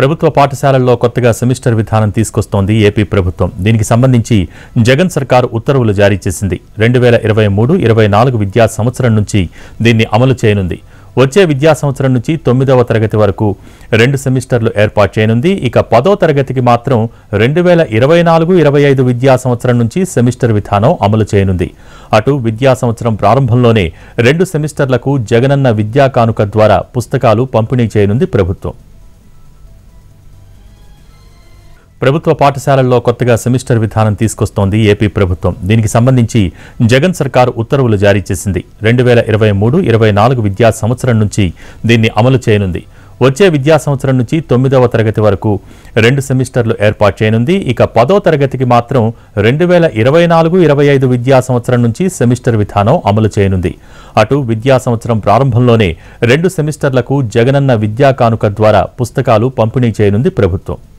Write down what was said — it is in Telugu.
ప్రభుత్వ పాఠశాలల్లో కొత్తగా సెమిస్టర్ విధానం తీసుకొస్తోంది ఏపీ ప్రభుత్వం దీనికి సంబంధించి జగన్ సర్కార్ ఉత్తర్వులు జారీ చేసింది రెండు వేల ఇరవై మూడు ఇరవై నాలుగు విద్యా సంవత్సరం నుంచి దీన్ని అమలు చేయనుంది వచ్చే విద్యా సంవత్సరం నుంచి తొమ్మిదవ తరగతి వరకు రెండు సెమిస్టర్లు ఏర్పాటు చేయనుంది ఇక పదో తరగతికి మాత్రం రెండు వేల ఇరవై నాలుగు ఇరవై ఐదు విద్యా సంవత్సరం నుంచి సెమిస్టర్ విధానం అమలు చేయనుంది అటు విద్యా సంవత్సరం ప్రారంభంలోనే రెండు సెమిస్టర్లకు జగనన్న విద్యా కానుక ద్వారా పుస్తకాలు పంపిణీ చేయనుంది ప్రభుత్వం ప్రభుత్వ పాఠశాలల్లో కొత్తగా సెమిస్టర్ విధానం తీసుకొస్తోంది ఏపీ ప్రభుత్వం దీనికి సంబంధించి జగన్ సర్కార్ ఉత్తర్వులు జారీ చేసింది రెండు వేల ఇరవై మూడు ఇరవై నాలుగు విద్యా సంవత్సరం నుంచి దీన్ని అమలు చేయనుంది వచ్చే విద్యా సంవత్సరం నుంచి తొమ్మిదవ తరగతి వరకు రెండు సెమిస్టర్లు ఏర్పాటు చేయనుంది ఇక పదో తరగతికి మాత్రం రెండు వేల ఇరవై నాలుగు ఇరవై ఐదు విద్యా సంవత్సరం నుంచి సెమిస్టర్ విధానం అమలు చేయనుంది అటు విద్యా సంవత్సరం ప్రారంభంలోనే రెండు సెమిస్టర్లకు జగనన్న విద్యా కానుక ద్వారా పుస్తకాలు పంపిణీ చేయనుంది ప్రభుత్వం